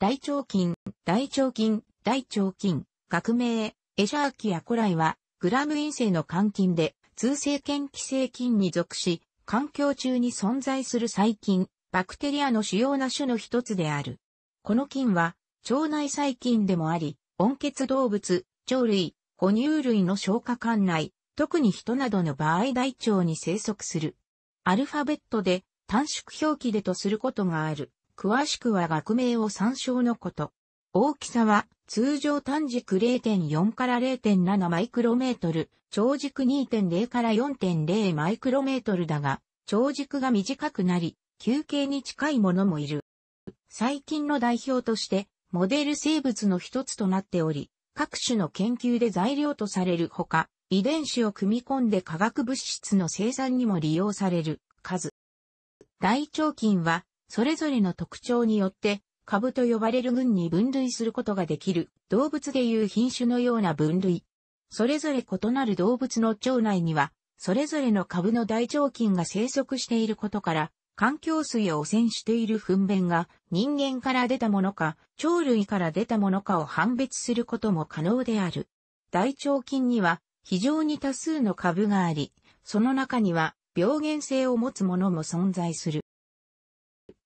大腸菌、大腸菌、大腸菌、学名、エシャーキア古来は、グラム陰性の肝菌で、通性菌寄生菌に属し、環境中に存在する細菌、バクテリアの主要な種の一つである。この菌は、腸内細菌でもあり、温血動物、鳥類、哺乳類の消化管内、特に人などの場合大腸に生息する。アルファベットで、短縮表記でとすることがある。詳しくは学名を参照のこと。大きさは通常単軸0.4から0.7マイクロメートル、長軸2.0から4.0マイクロメートルだが、長軸が短くなり、球形に近いものもいる。最近の代表として、モデル生物の一つとなっており、各種の研究で材料とされるほか、遺伝子を組み込んで化学物質の生産にも利用される数。大腸菌はそれぞれの特徴によって、株と呼ばれる群に分類することができる、動物でいう品種のような分類。それぞれ異なる動物の腸内には、それぞれの株の大腸菌が生息していることから、環境水を汚染している糞便が人間から出たものか、鳥類から出たものかを判別することも可能である。大腸菌には非常に多数の株があり、その中には病原性を持つものも存在する。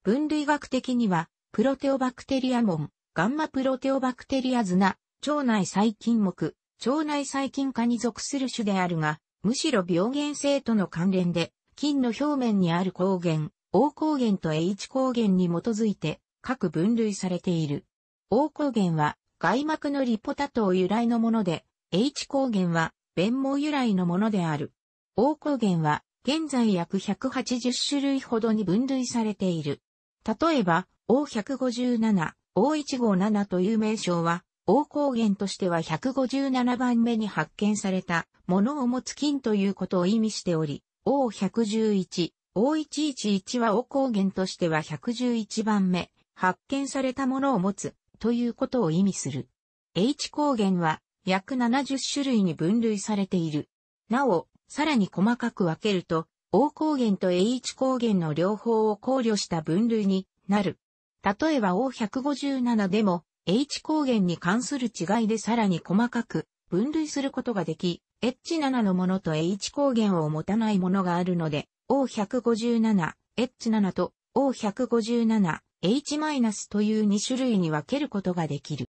分類学的には、プロテオバクテリアモン、ガンマプロテオバクテリアズナ、腸内細菌目、腸内細菌科に属する種であるが、むしろ病原性との関連で、菌の表面にある抗原、O 抗原と H 抗原に基づいて、各分類されている。O 抗原は、外膜のリポタ糖由来のもので、H 抗原は、弁毛由来のものである。O 抗原は、現在約180種類ほどに分類されている。例えば、O157、O157 という名称は、O 光源としては157番目に発見されたものを持つ金ということを意味しており、O111、O111 は O 光源としては111番目、発見されたものを持つということを意味する。H 光源は約70種類に分類されている。なお、さらに細かく分けると、O 抗原と H 高原の両方を考慮した分類になる。例えば O157 でも H 高原に関する違いでさらに細かく分類することができ、H7 のものと H 高原を持たないものがあるので、O157、H7 と O157、H- という2種類に分けることができる。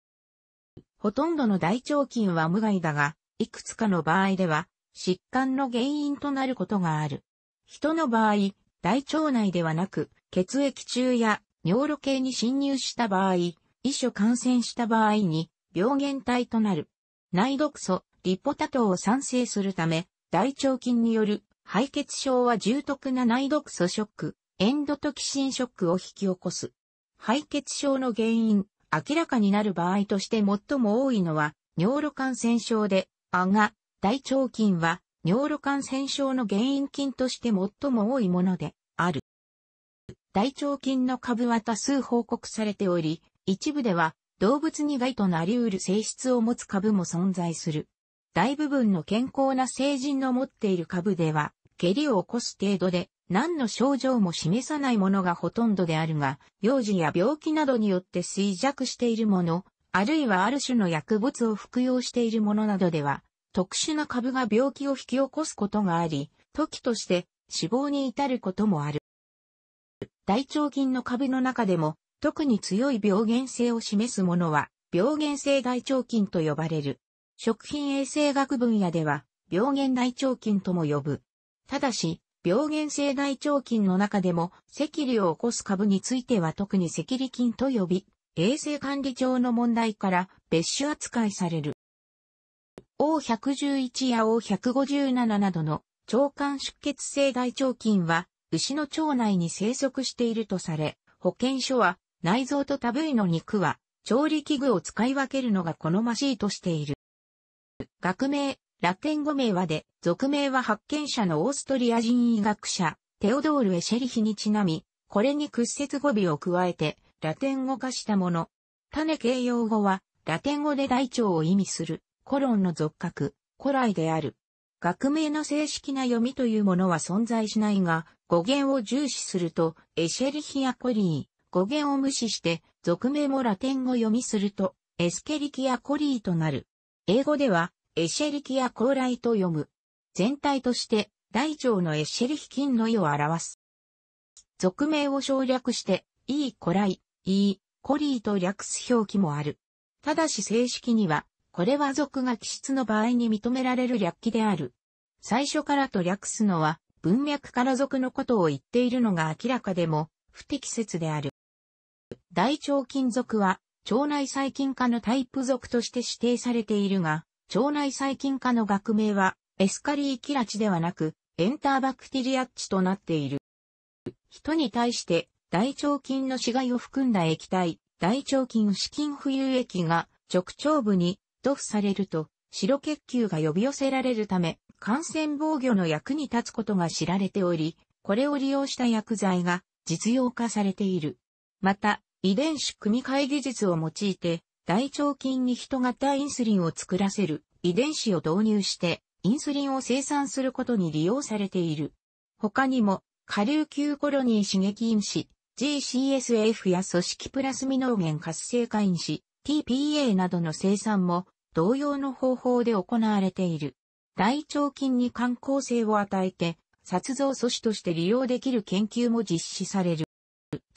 ほとんどの大腸菌は無害だが、いくつかの場合では、疾患の原因となることがある。人の場合、大腸内ではなく、血液中や尿路系に侵入した場合、遺書感染した場合に病原体となる。内毒素、リポタ糖を産生するため、大腸菌による敗血症は重篤な内毒素ショック、エンドトキシンショックを引き起こす。敗血症の原因、明らかになる場合として最も多いのは、尿路感染症で、あが、大腸菌は、尿路感染症の原因菌として最も多いものである。大腸菌の株は多数報告されており、一部では動物に害となり得る性質を持つ株も存在する。大部分の健康な成人の持っている株では、下痢を起こす程度で何の症状も示さないものがほとんどであるが、幼児や病気などによって衰弱しているもの、あるいはある種の薬物を服用しているものなどでは、特殊な株が病気を引き起こすことがあり、時として死亡に至ることもある。大腸菌の株の中でも、特に強い病原性を示すものは、病原性大腸菌と呼ばれる。食品衛生学分野では、病原大腸菌とも呼ぶ。ただし、病原性大腸菌の中でも、赤痢を起こす株については特に赤痢菌と呼び、衛生管理上の問題から別種扱いされる。O111 や O157 などの腸管出血性大腸菌は牛の腸内に生息しているとされ、保健所は内臓とタブイの肉は調理器具を使い分けるのが好ましいとしている。学名、ラテン語名はで、俗名は発見者のオーストリア人医学者、テオドール・エシェリヒにちなみ、これに屈折語尾を加えて、ラテン語化したもの。種形容語は、ラテン語で大腸を意味する。コロンの属格、古来である。学名の正式な読みというものは存在しないが、語源を重視すると、エシェリヒアコリー、語源を無視して、俗名もラテン語読みすると、エスケリキアコリーとなる。英語では、エシェリキア高麗と読む。全体として、大腸のエシェリヒ菌の意を表す。俗名を省略して、イーコライ、イー、コリーと略す表記もある。ただし正式には、これは俗が気質の場合に認められる略記である。最初からと略すのは、文脈から俗のことを言っているのが明らかでも、不適切である。大腸菌属は、腸内細菌科のタイプ属として指定されているが、腸内細菌科の学名は、エスカリーキラチではなく、エンターバクテリアッチとなっている。人に対して、大腸菌の死骸を含んだ液体、大腸菌死菌浮遊液が直腸部に塗布されると、白血球が呼び寄せられるため、感染防御の役に立つことが知られており、これを利用した薬剤が実用化されている。また、遺伝子組み換え技術を用いて、大腸菌に人型インスリンを作らせる遺伝子を導入して、インスリンを生産することに利用されている。他にも、下流球コロニー刺激因子、GCSF や組織プラスミノーゲン活性化因子、TPA などの生産も同様の方法で行われている。大腸菌に観光性を与えて、殺造素子として利用できる研究も実施される。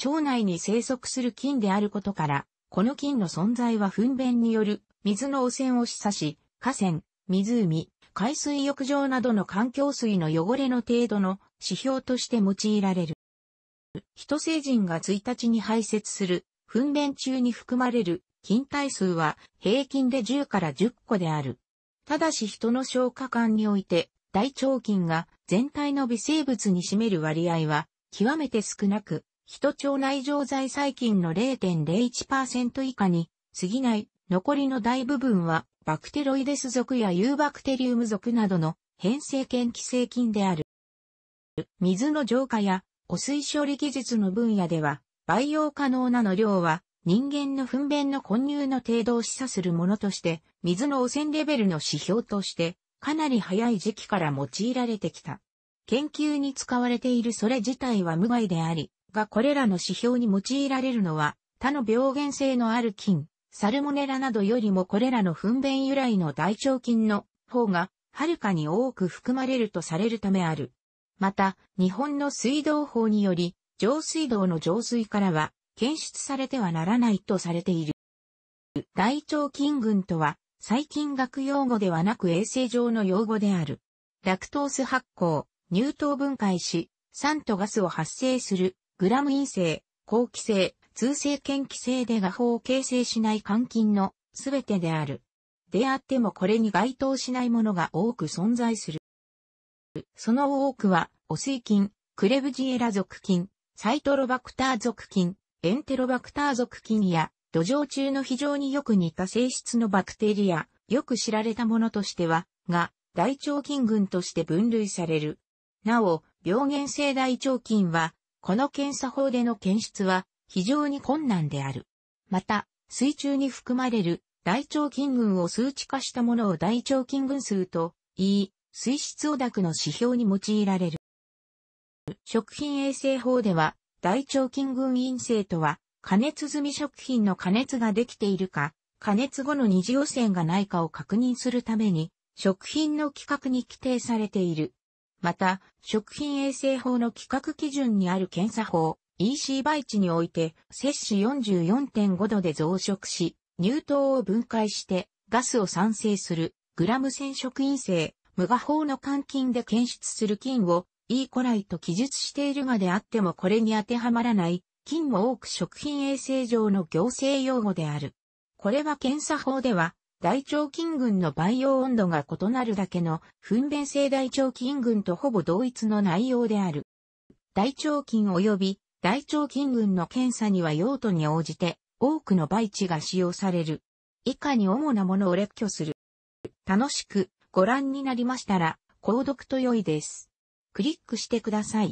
腸内に生息する菌であることから、この菌の存在は糞便による水の汚染を示唆し、河川、湖、海水浴場などの環境水の汚れの程度の指標として用いられる。人成人が1日に排泄する糞便中に含まれる菌体数は平均で10から10個である。ただし人の消化管において、大腸菌が全体の微生物に占める割合は極めて少なく、人腸内常在細菌の0.01%以下に過ぎない残りの大部分はバクテロイデス属やユーバクテリウム属などの変性菌寄生菌である。水の浄化や汚水処理技術の分野では培養可能なの量は人間の糞便の混入の程度を示唆するものとして、水の汚染レベルの指標として、かなり早い時期から用いられてきた。研究に使われているそれ自体は無害であり、がこれらの指標に用いられるのは、他の病原性のある菌、サルモネラなどよりもこれらの糞便由来の大腸菌の方が、はるかに多く含まれるとされるためある。また、日本の水道法により、上水道の上水からは、検出されてはならないとされている。大腸菌群とは、細菌学用語ではなく衛生上の用語である。ラクトース発酵、乳糖分解し、酸とガスを発生する、グラム陰性、後期性、通性腱気性で画法を形成しない肝菌のすべてである。であってもこれに該当しないものが多く存在する。その多くは、汚水菌、クレブジエラ属菌、サイトロバクター属菌、エンテロバクター属菌や土壌中の非常によく似た性質のバクテリア、よく知られたものとしては、が、大腸菌群として分類される。なお、病原性大腸菌は、この検査法での検出は非常に困難である。また、水中に含まれる大腸菌群を数値化したものを大腸菌群数と言い、水質汚濁の指標に用いられる。食品衛生法では、大腸菌群陰性とは、加熱済み食品の加熱ができているか、加熱後の二次汚染がないかを確認するために、食品の規格に規定されている。また、食品衛生法の規格基準にある検査法、EC 培地において、摂氏44.5度で増殖し、乳糖を分解してガスを産生するグラム染色陰性、無画法の換菌で検出する菌をいコライと記述しているがであってもこれに当てはまらない、菌も多く食品衛生上の行政用語である。これは検査法では、大腸菌群の培養温度が異なるだけの糞便性大腸菌群とほぼ同一の内容である。大腸菌及び大腸菌群の検査には用途に応じて多くの媒地が使用される。以下に主なものを列挙する。楽しくご覧になりましたら、購読と良いです。クリックしてください。